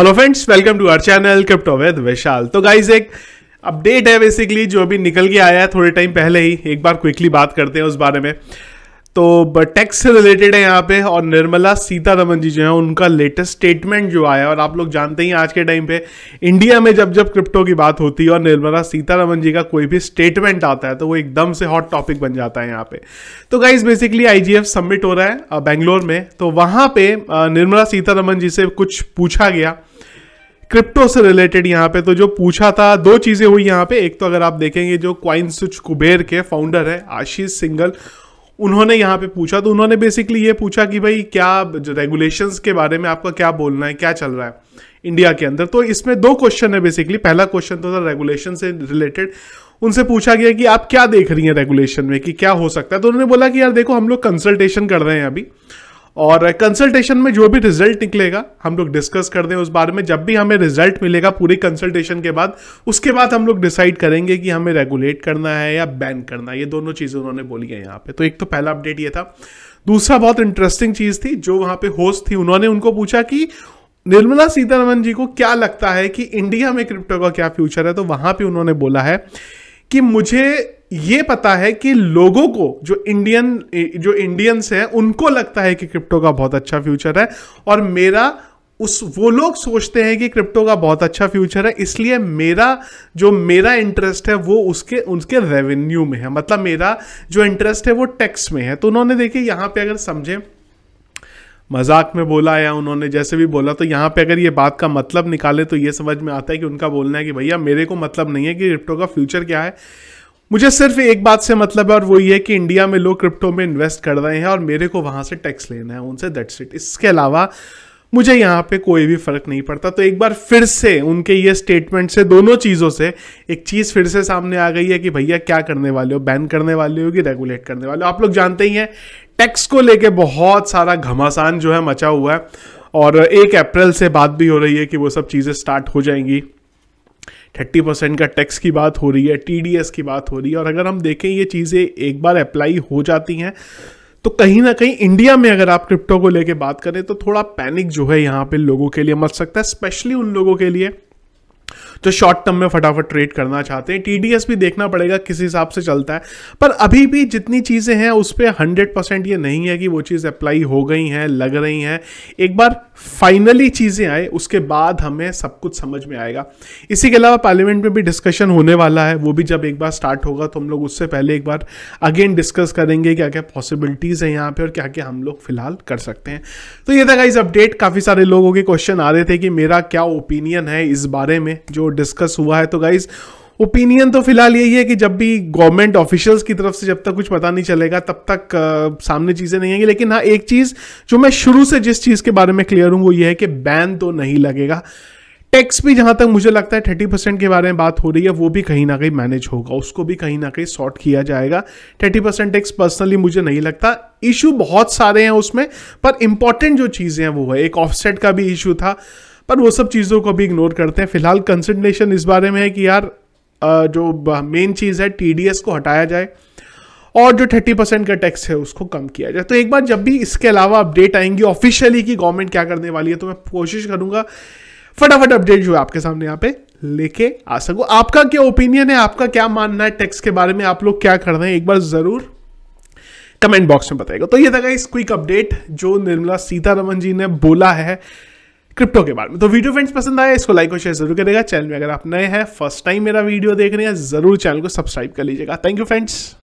hello friends welcome to our channel crypto with Vishal तो guys एक update है basically जो अभी निकल के आया है थोड़े टाइम पहले ही एक बार क्विकली बात करते हैं उस बारे में तो टैक्स से रिलेटेड है यहाँ पे और निर्मला सीतारमन जी जो है उनका लेटेस्ट स्टेटमेंट जो आया और आप लोग जानते ही आज के टाइम पे इंडिया में जब जब क्रिप्टो की बात होती है और निर्मला सीतारमन जी का कोई भी स्टेटमेंट आता है तो वो एकदम से हॉट टॉपिक बन जाता है यहाँ पे तो गाइज बेसिकली आई सबमिट हो रहा है बेंगलोर में तो वहां पे निर्मला सीतारमन जी से कुछ पूछा गया क्रिप्टो से रिलेटेड यहाँ पे तो जो पूछा था दो चीज़ें हुई यहाँ पे एक तो अगर आप देखेंगे जो क्वाइन सुच कुबेर के फाउंडर है आशीष सिंगल उन्होंने यहाँ पे पूछा तो उन्होंने बेसिकली ये पूछा कि भाई क्या रेगुलेशंस के बारे में आपका क्या बोलना है क्या चल रहा है इंडिया के अंदर तो इसमें दो क्वेश्चन है बेसिकली पहला क्वेश्चन तो था रेगुलेशन से रिलेटेड उनसे पूछा गया कि आप क्या देख रही हैं रेगुलेशन में कि क्या हो सकता है तो उन्होंने बोला कि यार देखो हम लोग कंसल्टेशन कर रहे हैं अभी और कंसल्टेशन में जो भी रिजल्ट निकलेगा हम लोग डिस्कस कर दें उस बारे में जब भी हमें रिजल्ट मिलेगा पूरी कंसल्टेशन के बाद उसके बाद हम लोग डिसाइड करेंगे कि हमें रेगुलेट करना है या बैन करना है ये दोनों चीज़ें उन्होंने बोली है यहाँ पे तो एक तो पहला अपडेट ये था दूसरा बहुत इंटरेस्टिंग चीज़ थी जो वहाँ पे होस्ट थी उन्होंने उनको पूछा कि निर्मला सीतारमन जी को क्या लगता है कि इंडिया में क्रिप्टो का क्या फ्यूचर है तो वहाँ पर उन्होंने बोला है कि मुझे ये पता है कि लोगों को जो इंडियन जो इंडियंस हैं उनको लगता है कि क्रिप्टो का बहुत अच्छा फ्यूचर है और मेरा उस वो लोग सोचते हैं कि क्रिप्टो का बहुत अच्छा फ्यूचर है इसलिए मेरा जो मेरा इंटरेस्ट है वो उसके उसके रेवेन्यू में है मतलब मेरा जो इंटरेस्ट है वो टैक्स में है तो उन्होंने देखिए यहाँ पे अगर समझे मजाक में बोला या उन्होंने जैसे भी बोला तो यहाँ पे अगर ये बात का मतलब निकाले तो ये समझ में आता है कि उनका बोलना है कि भैया मेरे को मतलब नहीं है कि क्रिप्टो का फ्यूचर क्या है मुझे सिर्फ एक बात से मतलब है और वो ये कि इंडिया में लोग क्रिप्टो में इन्वेस्ट कर रहे हैं और मेरे को वहाँ से टैक्स लेना है उनसे दैट्स इट इसके अलावा मुझे यहाँ पे कोई भी फर्क नहीं पड़ता तो एक बार फिर से उनके ये स्टेटमेंट से दोनों चीज़ों से एक चीज़ फिर से सामने आ गई है कि भैया क्या करने वाले हो बैन करने वाले हो कि रेगुलेट करने वाले हो आप लोग जानते ही हैं टैक्स को लेके बहुत सारा घमासान जो है मचा हुआ है और एक अप्रैल से बात भी हो रही है कि वो सब चीज़ें स्टार्ट हो जाएंगी थर्टी परसेंट का टैक्स की बात हो रही है टीडीएस की बात हो रही है और अगर हम देखें ये चीज़ें एक बार अप्लाई हो जाती हैं तो कहीं ना कहीं इंडिया में अगर आप क्रिप्टो को लेके बात करें तो थोड़ा पैनिक जो है यहाँ पे लोगों के लिए मच सकता है स्पेशली उन लोगों के लिए जो शॉर्ट टर्म में फटाफट ट्रेड करना चाहते हैं टी भी देखना पड़ेगा किस हिसाब से चलता है पर अभी भी जितनी चीज़ें हैं उस पर हंड्रेड परसेंट ये नहीं है कि वो चीज़ अप्लाई हो गई हैं लग रही हैं एक बार फाइनली चीज़ें आए उसके बाद हमें सब कुछ समझ में आएगा इसी के अलावा पार्लियामेंट में भी डिस्कशन होने वाला है वो भी जब एक बार स्टार्ट होगा तो हम लोग उससे पहले एक बार अगेन डिस्कस करेंगे क्या क्या पॉसिबिलिटीज़ हैं यहाँ पे और क्या क्या हम लोग फिलहाल कर सकते हैं तो ये था इस अपडेट काफ़ी सारे लोगों के क्वेश्चन आ रहे थे कि मेरा क्या ओपिनियन है इस बारे में जो डिस्कस हुआ है तो गाइज ओपिनियन तो फिलहाल यही है कि जब भी गवर्नमेंट ऑफिशियल्स की तरफ से जब तक कुछ पता नहीं चलेगा तब तक आ, सामने चीज़ें नहीं आएंगी लेकिन हाँ एक चीज़ जो मैं शुरू से जिस चीज़ के बारे में क्लियर हूँ वो ये है कि बैन तो नहीं लगेगा टैक्स भी जहां तक मुझे लगता है थर्टी परसेंट के बारे में बात हो रही है वो भी कहीं ना कहीं मैनेज होगा उसको भी कहीं ना कहीं सॉर्ट किया जाएगा थर्टी परसेंट टैक्स पर्सनली मुझे नहीं लगता इशू बहुत सारे हैं उसमें पर इंपॉर्टेंट जो चीज़ें हैं वो है एक ऑफसेट का भी इशू था पर वो सब चीज़ों को भी इग्नोर करते हैं फिलहाल कंसनट्रेशन इस बारे में है कि यार जो मेन चीज़ है टी को हटाया जाए और जो थर्टी परसेंट का टैक्स है उसको कम किया जाए तो एक बार जब भी इसके अलावा अपडेट आएंगी ऑफिशियली कि गवर्नमेंट क्या करने वाली है तो मैं कोशिश करूंगा फटाफट अपडेट जो है आपके सामने यहाँ पे लेके आ सकूँ आपका क्या ओपिनियन है आपका क्या मानना है टैक्स के बारे में आप लोग क्या कर रहे हैं एक बार ज़रूर कमेंट बॉक्स में बताएगा तो ये था इस क्विक अपडेट जो निर्मला सीतारमन जी ने बोला है क्रिप्टो के बारे में तो वीडियो फ्रेंड्स पसंद आया इसको लाइक और शेयर जरूर करेगा चैनल में अगर आप नए हैं फर्स्ट टाइम मेरा वीडियो देख रहे हैं जरूर चैनल को सब्सक्राइब कर लीजिएगा थैंक यू फ्रेंड्स